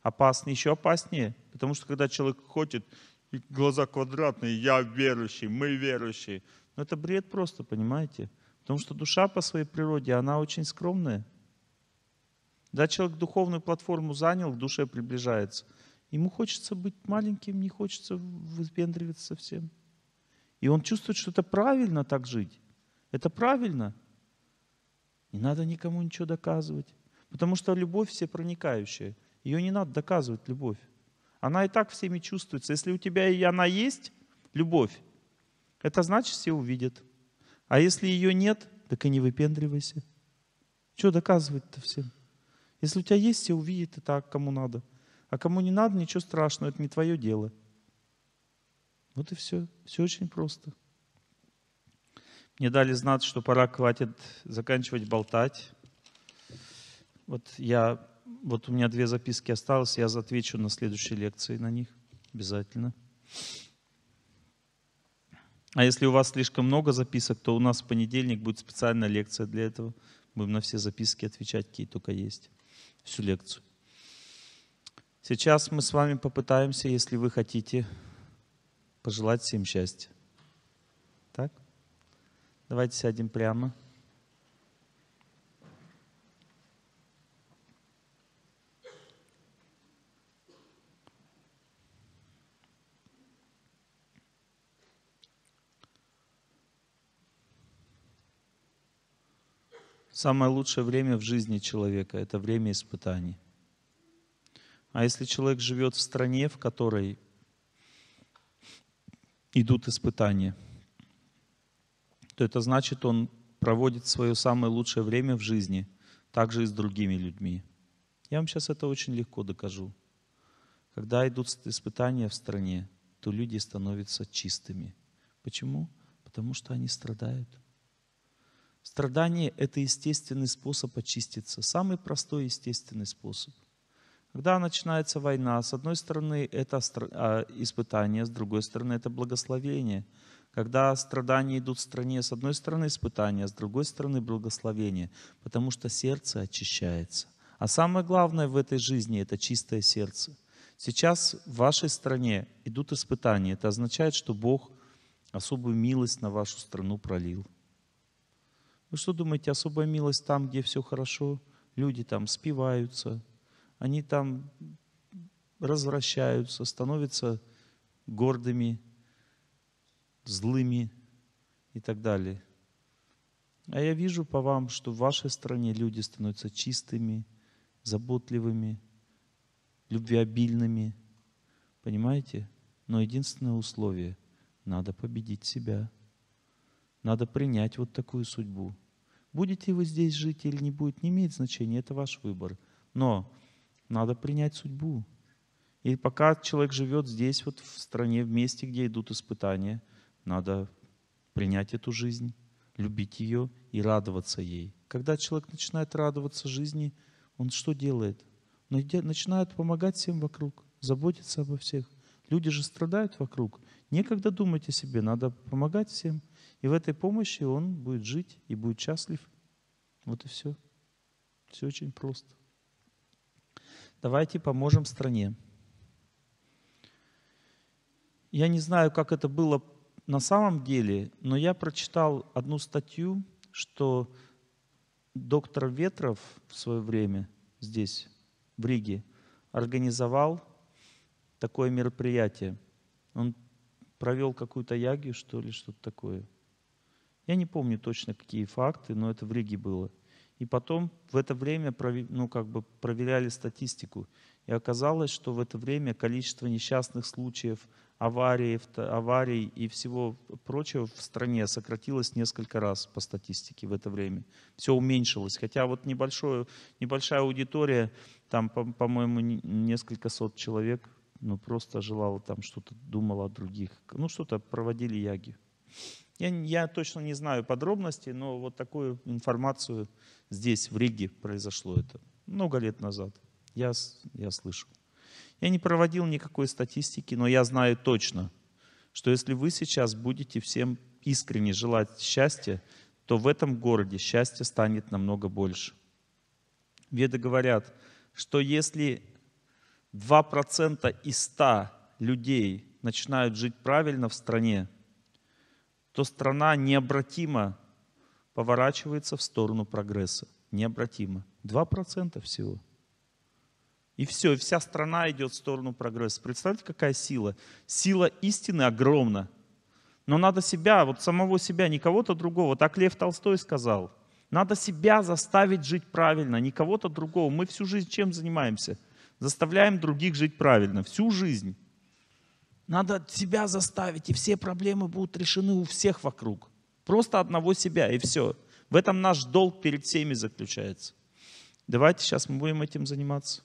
опасный, еще опаснее. Потому что когда человек хочет, и глаза квадратные, я верующий, мы верующие. Но это бред просто, понимаете? Потому что душа по своей природе, она очень скромная. Да, человек духовную платформу занял, в душе приближается – Ему хочется быть маленьким, не хочется выпендриваться совсем. И он чувствует, что это правильно так жить. Это правильно. Не надо никому ничего доказывать. Потому что любовь все проникающая. Ее не надо доказывать, любовь. Она и так всеми чувствуется. Если у тебя и она есть, любовь, это значит, все увидят. А если ее нет, так и не выпендривайся. Что доказывать-то всем? Если у тебя есть, все увидят и так, кому надо. А кому не надо, ничего страшного, это не твое дело. Вот и все. Все очень просто. Мне дали знать, что пора хватит заканчивать болтать. Вот я, вот у меня две записки осталось, я отвечу на следующей лекции на них обязательно. А если у вас слишком много записок, то у нас в понедельник будет специальная лекция для этого. Будем на все записки отвечать, какие только есть. Всю лекцию. Сейчас мы с вами попытаемся, если вы хотите, пожелать всем счастья. Так? Давайте сядем прямо. Самое лучшее время в жизни человека – это время испытаний – а если человек живет в стране, в которой идут испытания, то это значит, он проводит свое самое лучшее время в жизни, также и с другими людьми. Я вам сейчас это очень легко докажу. Когда идут испытания в стране, то люди становятся чистыми. Почему? Потому что они страдают. Страдание – это естественный способ очиститься, самый простой естественный способ – когда начинается война, с одной стороны это а, испытание, с другой стороны это благословение. Когда страдания идут в стране, с одной стороны испытания, с другой стороны благословение, потому что сердце очищается. А самое главное в этой жизни – это чистое сердце. Сейчас в вашей стране идут испытания. Это означает, что Бог особую милость на вашу страну пролил. Вы что думаете, особая милость там, где все хорошо? Люди там спиваются – они там развращаются, становятся гордыми, злыми и так далее. А я вижу по вам, что в вашей стране люди становятся чистыми, заботливыми, любвеобильными. Понимаете? Но единственное условие – надо победить себя. Надо принять вот такую судьбу. Будете вы здесь жить или не будет, не имеет значения, это ваш выбор. Но надо принять судьбу. И пока человек живет здесь, вот в стране, в месте, где идут испытания, надо принять эту жизнь, любить ее и радоваться ей. Когда человек начинает радоваться жизни, он что делает? Он начинает помогать всем вокруг, заботиться обо всех. Люди же страдают вокруг. Некогда думать о себе, надо помогать всем. И в этой помощи он будет жить и будет счастлив. Вот и все. Все очень просто давайте поможем стране. Я не знаю, как это было на самом деле, но я прочитал одну статью, что доктор Ветров в свое время здесь, в Риге, организовал такое мероприятие. Он провел какую-то ягию, что ли, что-то такое. Я не помню точно, какие факты, но это в Риге было – и потом в это время ну, как бы проверяли статистику. И оказалось, что в это время количество несчастных случаев, аварий, аварий и всего прочего в стране сократилось несколько раз по статистике в это время. Все уменьшилось. Хотя вот небольшое, небольшая аудитория, там, по-моему, по несколько сот человек, ну просто желала там что-то, думала о других. Ну что-то проводили яги. Я, я точно не знаю подробностей, но вот такую информацию здесь, в Риге, произошло это. Много лет назад я, я слышал. Я не проводил никакой статистики, но я знаю точно, что если вы сейчас будете всем искренне желать счастья, то в этом городе счастье станет намного больше. Веды говорят, что если 2% из 100 людей начинают жить правильно в стране, то страна необратимо поворачивается в сторону прогресса. Необратимо. 2% всего. И все, вся страна идет в сторону прогресса. Представьте, какая сила. Сила истины огромна. Но надо себя, вот самого себя, не кого-то другого. Так Лев Толстой сказал. Надо себя заставить жить правильно, а не кого-то другого. Мы всю жизнь чем занимаемся? Заставляем других жить правильно. Всю жизнь. Надо себя заставить, и все проблемы будут решены у всех вокруг. Просто одного себя, и все. В этом наш долг перед всеми заключается. Давайте сейчас мы будем этим заниматься.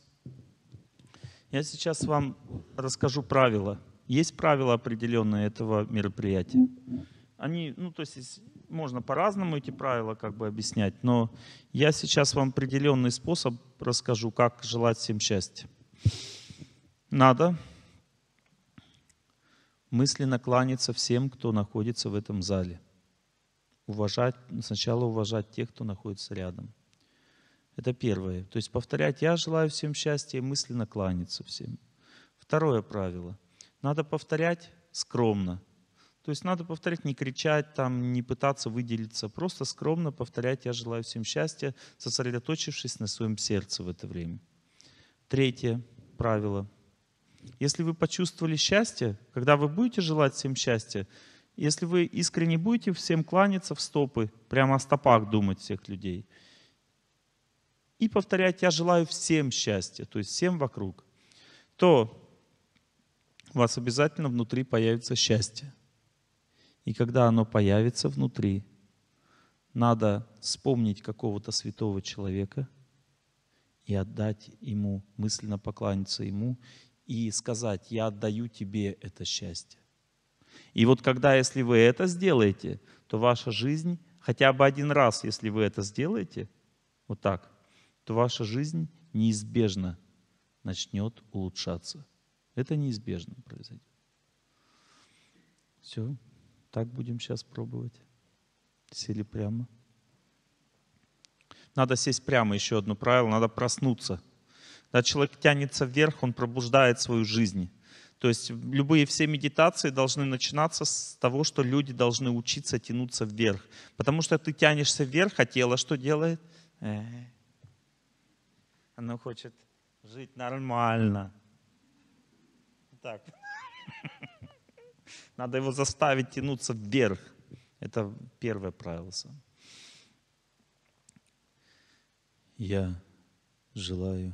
Я сейчас вам расскажу правила. Есть правила определенные этого мероприятия. Они, ну, то есть можно по-разному эти правила как бы объяснять, но я сейчас вам определенный способ расскажу, как желать всем счастья. Надо мысленно кланяться всем, кто находится в этом зале. Уважать, сначала уважать тех, кто находится рядом. Это первое. То есть повторять «я желаю всем счастья» и мысленно кланяться всем. Второе правило. Надо повторять скромно. То есть надо повторять, не кричать, там, не пытаться выделиться, просто скромно повторять «я желаю всем счастья», сосредоточившись на своем сердце в это время. Третье правило. Если вы почувствовали счастье, когда вы будете желать всем счастья, если вы искренне будете всем кланяться в стопы, прямо о стопах думать всех людей, и повторять, я желаю всем счастья, то есть всем вокруг, то у вас обязательно внутри появится счастье. И когда оно появится внутри, надо вспомнить какого-то святого человека и отдать ему, мысленно покланяться ему и сказать, я отдаю тебе это счастье. И вот когда, если вы это сделаете, то ваша жизнь, хотя бы один раз, если вы это сделаете, вот так, то ваша жизнь неизбежно начнет улучшаться. Это неизбежно произойдет. Все, так будем сейчас пробовать. Сели прямо. Надо сесть прямо, еще одно правило, надо проснуться. Когда человек тянется вверх, он пробуждает свою жизнь. То есть любые все медитации должны начинаться с того, что люди должны учиться тянуться вверх. Потому что ты тянешься вверх, а тело что делает? э Оно хочет жить нормально. Так. Надо его заставить тянуться вверх. Это первое правило. Я желаю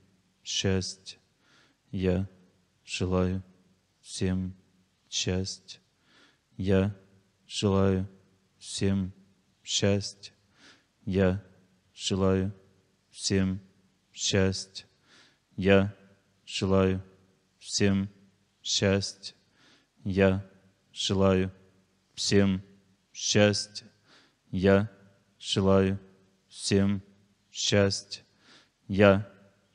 счастье. Я желаю всем счастье. Я желаю всем счастье. Я желаю всем счастье. Я желаю всем счастье. Я желаю всем счастье. Я желаю всем счастья. Я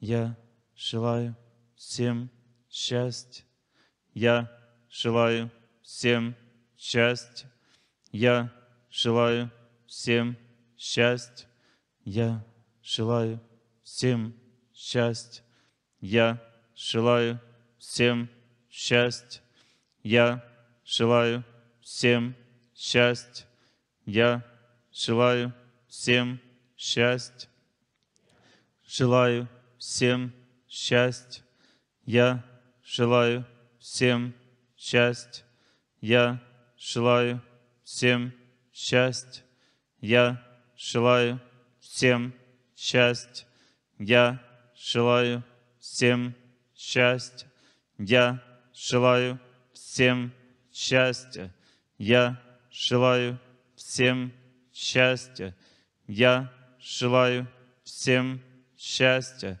Я желаю всем счастья. Я желаю всем счастья. Я желаю всем счастья. Я желаю всем счастья. Я желаю всем счастья. Я желаю всем счастья. Я желаю всем счастья. Желаю всем счастье. Я желаю всем счастье. Я желаю всем счастье. Я желаю всем счастье. Я желаю всем счастье. Я желаю всем счастья. Я желаю всем счастья. Я желаю всем счастья.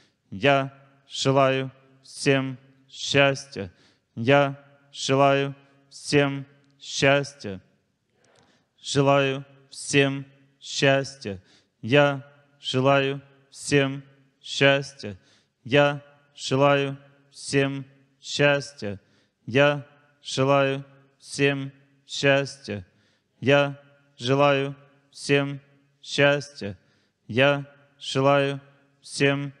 Я желаю всем счастья. Я желаю всем счастья. Желаю всем счастья. Я желаю всем счастья. Я желаю всем счастья. Я желаю всем счастья. Я желаю всем счастья. Я желаю всем счастья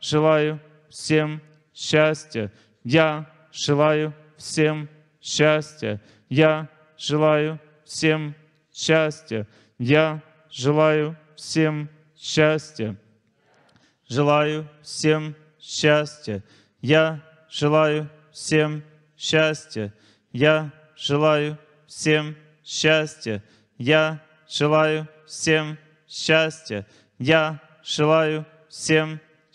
желаю всем счастья. Я желаю всем счастья. Я желаю всем счастья. Я желаю всем счастья. Желаю всем счастья. Я желаю всем счастья. Я желаю всем счастья. Я желаю всем счастья. Я желаю всем счастья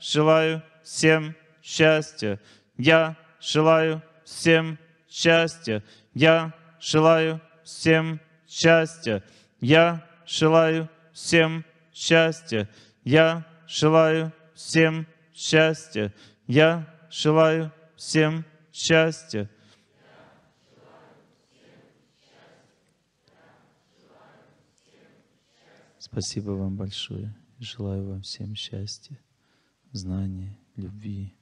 желаю всем счастья. Я желаю всем счастья. Я желаю всем счастья. Я желаю всем счастья. Я желаю всем счастья. Я желаю всем счастья. Спасибо вам большое. Желаю вам всем счастья знания, любви,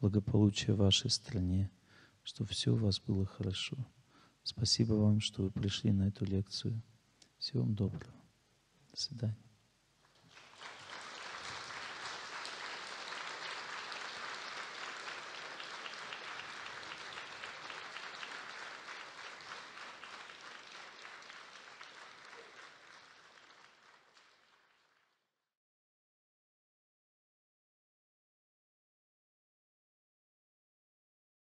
благополучия вашей стране, чтобы все у вас было хорошо. Спасибо вам, что вы пришли на эту лекцию. Всего вам доброго. До свидания.